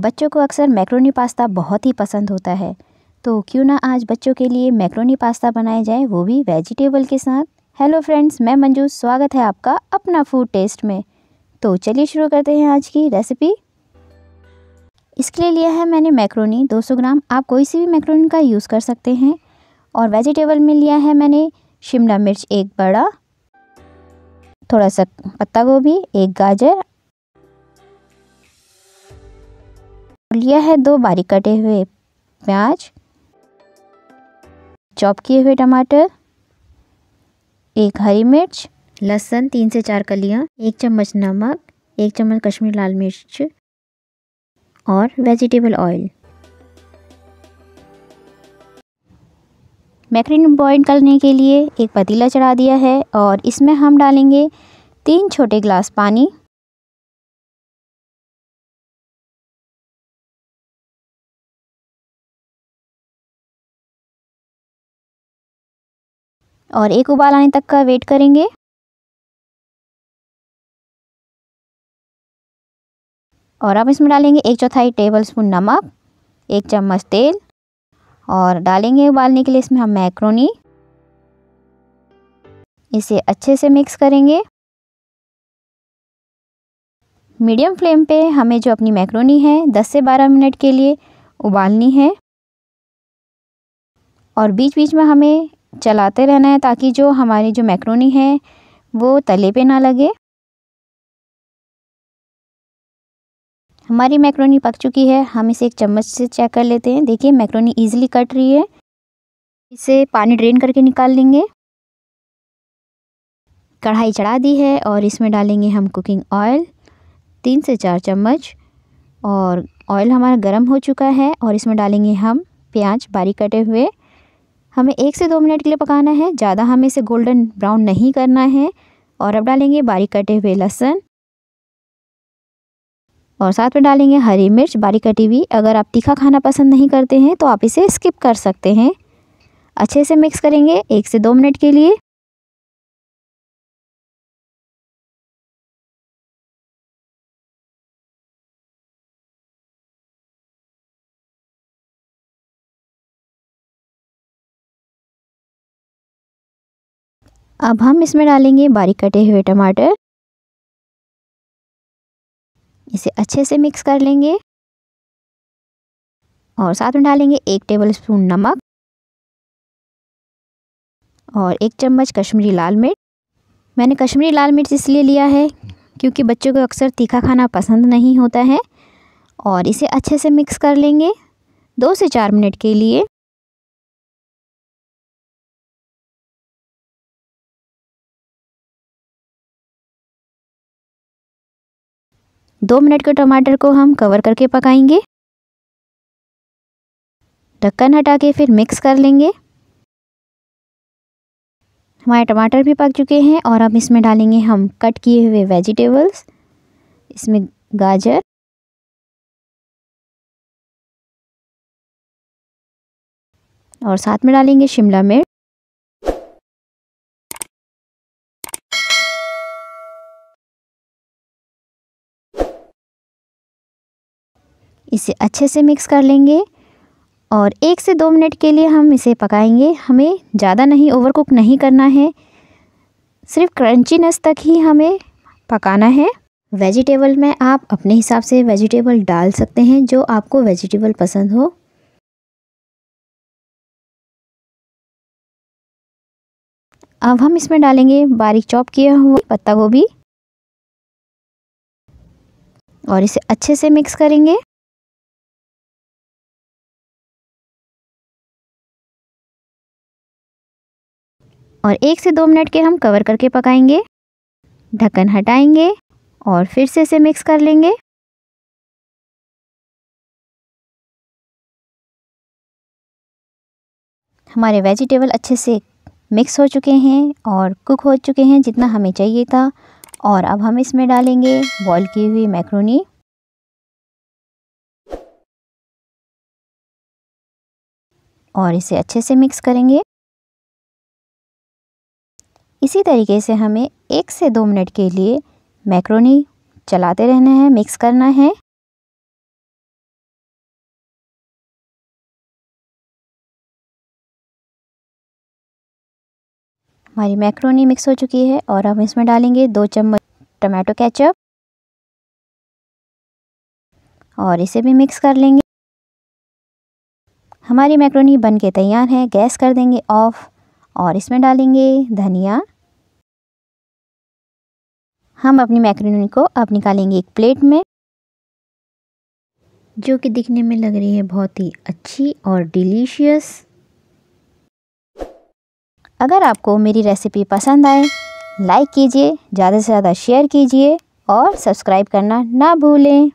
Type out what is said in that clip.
बच्चों को अक्सर मैक्रोनी पास्ता बहुत ही पसंद होता है तो क्यों ना आज बच्चों के लिए मैक्रोनी पास्ता बनाया जाए वो भी वेजिटेबल के साथ हेलो फ्रेंड्स मैं मंजू स्वागत है आपका अपना फूड टेस्ट में तो चलिए शुरू करते हैं आज की रेसिपी इसके लिए लिया है मैंने मैक्रोनी 200 ग्राम आप कोई सी भी मैक्रोनी का यूज़ कर सकते हैं और वेजिटेबल में लिया है मैंने शिमला मिर्च एक बड़ा थोड़ा सा पत्ता गोभी एक गाजर लिया है दो बारीक कटे हुए प्याज चॉप किए हुए टमाटर एक हरी मिर्च लहसुन तीन से चार कलियाँ एक चम्मच नमक एक चम्मच कश्मीर लाल मिर्च और वेजिटेबल ऑयल मैक्रीन बॉइल करने के लिए एक पतीला चढ़ा दिया है और इसमें हम डालेंगे तीन छोटे ग्लास पानी और एक उबाल आने तक का वेट करेंगे और अब इसमें डालेंगे एक चौथाई टेबल स्पून नमक एक चम्मच तेल और डालेंगे उबालने के लिए इसमें हम मैक्रोनी इसे अच्छे से मिक्स करेंगे मीडियम फ्लेम पे हमें जो अपनी मैक्रोनी है 10 से 12 मिनट के लिए उबालनी है और बीच बीच में हमें चलाते रहना है ताकि जो हमारी जो मैक्रोनी है वो तले पे ना लगे हमारी मैक्रोनी पक चुकी है हम इसे एक चम्मच से चेक कर लेते हैं देखिए मैक्रोनी इजीली कट रही है इसे पानी ड्रेन करके निकाल लेंगे कढ़ाई चढ़ा दी है और इसमें डालेंगे हम कुकिंग ऑयल तीन से चार चम्मच और ऑयल हमारा गर्म हो चुका है और इसमें डालेंगे हम प्याज बारीक कटे हुए हमें एक से दो मिनट के लिए पकाना है ज़्यादा हमें इसे गोल्डन ब्राउन नहीं करना है और अब डालेंगे बारीक कटे हुए लहसुन और साथ में डालेंगे हरी मिर्च बारीक कटी हुई अगर आप तीखा खाना पसंद नहीं करते हैं तो आप इसे स्किप कर सकते हैं अच्छे से मिक्स करेंगे एक से दो मिनट के लिए अब हम इसमें डालेंगे बारीक कटे हुए टमाटर इसे अच्छे से मिक्स कर लेंगे और साथ में डालेंगे एक टेबल स्पून नमक और एक चम्मच कश्मीरी लाल मिर्च मैंने कश्मीरी लाल मिर्च इसलिए लिया है क्योंकि बच्चों को अक्सर तीखा खाना पसंद नहीं होता है और इसे अच्छे से मिक्स कर लेंगे दो से चार मिनट के लिए दो मिनट के टमाटर को हम कवर करके पकाएंगे ढक्कन हटा के फिर मिक्स कर लेंगे हमारे टमाटर भी पक चुके हैं और अब इसमें डालेंगे हम कट किए हुए वेजिटेबल्स इसमें गाजर और साथ में डालेंगे शिमला मिर्च इसे अच्छे से मिक्स कर लेंगे और एक से दो मिनट के लिए हम इसे पकाएंगे हमें ज़्यादा नहीं ओवर कुक नहीं करना है सिर्फ क्रंचीनेस तक ही हमें पकाना है वेजिटेबल में आप अपने हिसाब से वेजिटेबल डाल सकते हैं जो आपको वेजिटेबल पसंद हो अब हम इसमें डालेंगे बारीक चॉप किया हुआ पत्ता गोभी और इसे अच्छे से मिक्स करेंगे और एक से दो मिनट के हम कवर करके पकाएंगे ढक्कन हटाएंगे और फिर से इसे मिक्स कर लेंगे हमारे वेजिटेबल अच्छे से मिक्स हो चुके हैं और कुक हो चुके हैं जितना हमें चाहिए था और अब हम इसमें डालेंगे बॉईल की हुई मैक्रोनी और इसे अच्छे से मिक्स करेंगे इसी तरीके से हमें एक से दो मिनट के लिए मैक्रोनी चलाते रहना है मिक्स करना है हमारी मैक्रोनी मिक्स हो चुकी है और हम इसमें डालेंगे दो चम्मच टमाटो केचप और इसे भी मिक्स कर लेंगे हमारी मैक्रोनी बन के तैयार है गैस कर देंगे ऑफ़ और इसमें डालेंगे धनिया हम अपनी मैक्रोनी को अब निकालेंगे एक प्लेट में जो कि दिखने में लग रही है बहुत ही अच्छी और डिलीशियस अगर आपको मेरी रेसिपी पसंद आए लाइक कीजिए ज़्यादा से ज़्यादा शेयर कीजिए और सब्सक्राइब करना ना भूलें